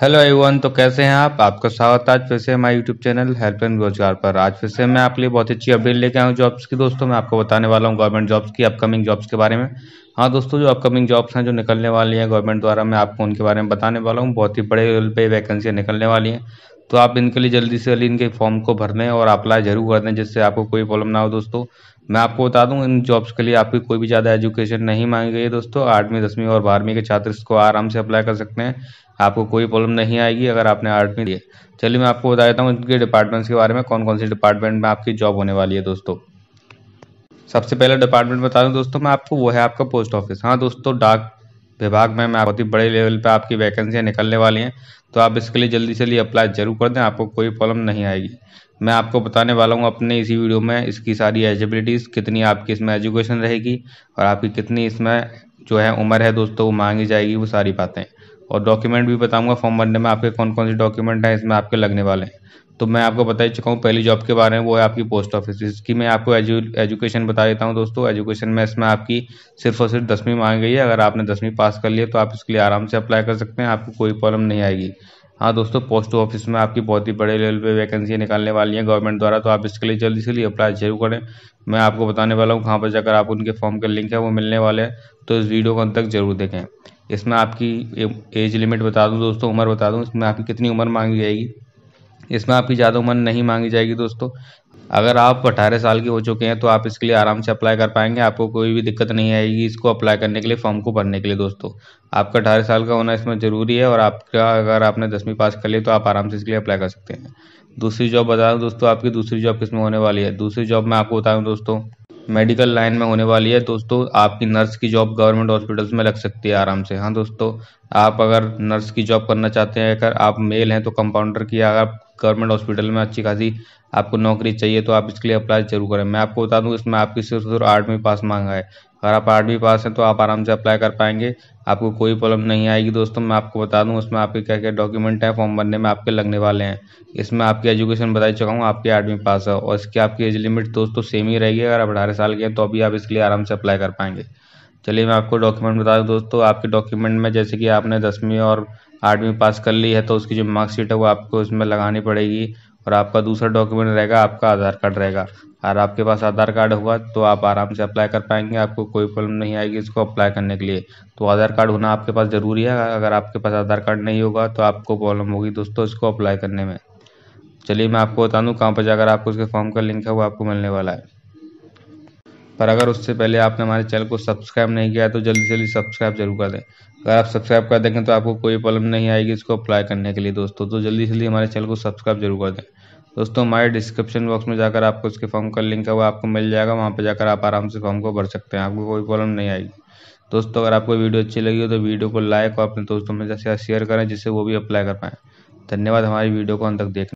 hello everyone तो कैसे हैं आप आपका स्वागत आज फिर से हमारे यूट्यूब चैनल हेल्पलाइन रोजगार पर आज फिर से मैं आपके लिए बहुत अच्छी अपडेट लेके आया हूँ जॉब्स की दोस्तों मैं आपको बताने वाला हूँ गवर्नमेंट जॉब्स की अपकमिंग जॉब्स के बारे में हाँ दोस्तों जो अपकमिंग जॉब्स हैं जो निकलने वाली हैं गवर्नमेंट द्वारा मैं आपको उनके बारे में बताने वाला हूँ बहुत ही बड़े लेवल पर वैकेंसियाँ निकलने वाली हैं तो आप इनके लिए जल्दी से जल्दी इनके फॉर्म को भर दें और अप्लाई जरूर कर दें जिससे आपको कोई प्रॉब्लम ना हो दोस्तों मैं आपको बता दूं इन जॉब्स के लिए आपकी कोई भी ज़्यादा एजुकेशन नहीं मांगी गई है दोस्तों आठवीं दसवीं और बारहवीं के छात्र इसको आराम से अप्लाई कर सकते हैं आपको कोई प्रॉब्लम नहीं आएगी अगर आपने आठवीं दी चलिए मैं आपको बता देता हूँ इनके डिपार्टमेंट्स के बारे में कौन कौन से डिपार्टमेंट में आपकी जॉब होने वाली है दोस्तों सबसे पहला डिपार्टमेंट बता दूँ दोस्तों मैं आपको वो है आपका पोस्ट ऑफिस हाँ दोस्तों डाक विभाग में मैं बहुत ही बड़े लेवल पर आपकी वैकेंसियाँ निकलने वाली हैं तो आप इसके लिए जल्दी से जल्दी अप्लाई जरूर कर दें आपको कोई प्रॉब्लम नहीं आएगी मैं आपको बताने वाला हूँ अपने इसी वीडियो में इसकी सारी एलिजिबिलिटीज़ कितनी आपकी इसमें एजुकेशन रहेगी और आपकी कितनी इसमें जो है उम्र है दोस्तों वो मांगी जाएगी वो सारी बातें और डॉक्यूमेंट भी बताऊंगा फॉर्म भरने में आपके कौन कौन से डॉक्यूमेंट हैं इसमें आपके लगने वाले हैं तो मैं आपको बता ही चुका हूँ पहली जॉब के बारे में वो है आपकी पोस्ट ऑफिस जिसकी मैं आपको एजु एजुकेशन बता देता हूँ दोस्तों एजुकेशन में इसमें आपकी सिर्फ और सिर्फ दसवीं मांग गई है अगर आपने दसवीं पास कर लिया तो आप इसके लिए आराम से अप्लाई कर सकते हैं आपको कोई प्रॉब्लम नहीं आएगी हाँ दोस्तों पोस्ट ऑफिस में आपकी बहुत ही बड़े लेवल पर वैकेंसी निकालने वाली है गवर्नमेंट द्वारा तो आप इसके लिए जल्दी से लिए अप्लाई जरूर करें मैं आपको बताने वाला हूँ कहाँ पर जाकर आप उनके फॉर्म का लिंक है वो मिलने वाले हैं तो इस वीडियो को अंत तक जरूर देखें इसमें आपकी एज लिमिट बता दूँ दोस्तों उम्र बता दूँ इसमें आपकी कितनी उम्र मांगी जाएगी इसमें आपकी ज़्यादा उम्र नहीं मांगी जाएगी दोस्तों अगर आप अठारह साल के हो चुके हैं तो आप इसके लिए आराम से अप्लाई कर पाएंगे आपको कोई भी दिक्कत नहीं आएगी इसको अप्लाई करने के लिए फॉर्म को भरने के लिए दोस्तों आपका अठारह साल का होना इसमें ज़रूरी है और आपका अगर आपने दसवीं पास कर ली तो आप आराम से इसके लिए अप्लाई कर सकते हैं दूसरी जॉब बता दूँ दोस्तों आपकी दूसरी जॉब किस में होने वाली है दूसरी जॉब मैं आपको बताऊँ दोस्तों मेडिकल लाइन में होने वाली है दोस्तों आपकी नर्स की जॉब गवर्नमेंट हॉस्पिटल्स में लग सकती है आराम से हाँ दोस्तों आप अगर नर्स की जॉब करना चाहते हैं अगर आप मेल हैं तो कंपाउंडर की अगर गवर्नमेंट हॉस्पिटल में अच्छी खासी आपको नौकरी चाहिए तो आप इसके लिए अप्लाई जरूर करें मैं आपको बता दूं इसमें आपकी सिर्फ सिर्फ आठवीं पास मांगा है अगर आप आठवीं पास हैं तो आप आराम से अप्लाई कर पाएंगे आपको कोई प्रॉब्लम नहीं आएगी दोस्तों मैं आपको बता दूं उसमें आपके क्या क्या डॉक्यूमेंट हैं फॉर्म भरने में आपके लगने वाले हैं इसमें आपकी एजुकेशन बता चुका हूँ आपकी आठवीं पास है और इसकी आपकी एज लिमिट दोस्तों सेम ही रहेगी अगर आप अठारह साल के हैं तो अभी आप इसके लिए आराम से अप्लाई कर पाएंगे चलिए मैं आपको डॉक्यूमेंट बता दूँ दोस्तों आपके डॉक्यूमेंट में जैसे कि आपने दसवीं और आठवीं पास कर ली है तो उसकी जो मार्कशीट है वो आपको इसमें लगानी पड़ेगी और आपका दूसरा डॉक्यूमेंट रहेगा आपका आधार कार्ड रहेगा और आपके पास आधार कार्ड होगा तो आप आराम से अप्लाई कर पाएंगे आपको कोई प्रॉब्लम नहीं आएगी इसको अप्लाई करने के लिए तो आधार कार्ड होना आपके पास ज़रूरी है अगर आपके पास आधार कार्ड नहीं होगा तो आपको प्रॉब्लम होगी दोस्तों इसको अप्लाई करने में चलिए मैं आपको बता दूँ कहाँ पर जाकर आपको उसके फॉर्म का लिंक है वो आपको मिलने वाला है पर अगर उससे पहले आपने हमारे चैनल को सब्सक्राइब नहीं किया तो जल्दी से जल्दी सब्सक्राइब जरूर कर दें अगर आप सब्सक्राइब कर देंगे तो आपको कोई प्रॉब्लम नहीं आएगी इसको अप्लाई करने के लिए दोस्तों तो जल्दी से जल्दी हमारे चैनल को सब्सक्राइब जरूर कर दें दोस्तों हमारे डिस्क्रिप्शन बॉक्स में जाकर आपको इसके फॉर्म का लिंक है वो आपको मिल जाएगा वहाँ पर जाकर आप आराम से फॉर्म को भर सकते हैं आपको कोई प्रॉब्लम नहीं आएगी दोस्तों अगर आपको वीडियो अच्छी लगी हो तो वीडियो को लाइक और अपने दोस्तों में जैसे शेयर करें जिससे वो भी अप्लाई कर पाएँ धन्यवाद हमारी वीडियो को अंत तक देखें